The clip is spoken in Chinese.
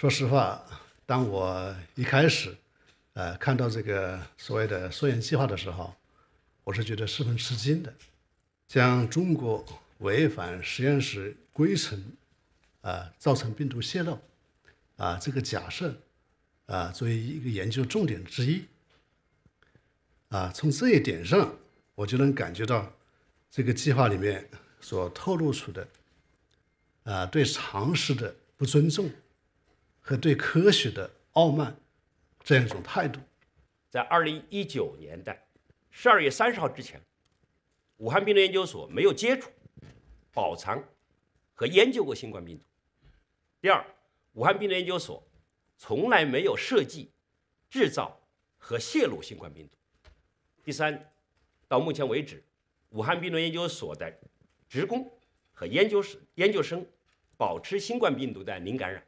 说实话，当我一开始，呃，看到这个所谓的溯源计划的时候，我是觉得十分吃惊的。将中国违反实验室规程，啊，造成病毒泄露，啊，这个假设，啊，作为一个研究重点之一，啊，从这一点上，我就能感觉到，这个计划里面所透露出的，啊，对常识的不尊重。和对科学的傲慢这样一种态度，在二零一九年的十二月三十号之前，武汉病毒研究所没有接触、保藏和研究过新冠病毒。第二，武汉病毒研究所从来没有设计、制造和泄露新冠病毒。第三，到目前为止，武汉病毒研究所的职工和研究室研究生保持新冠病毒的零感染。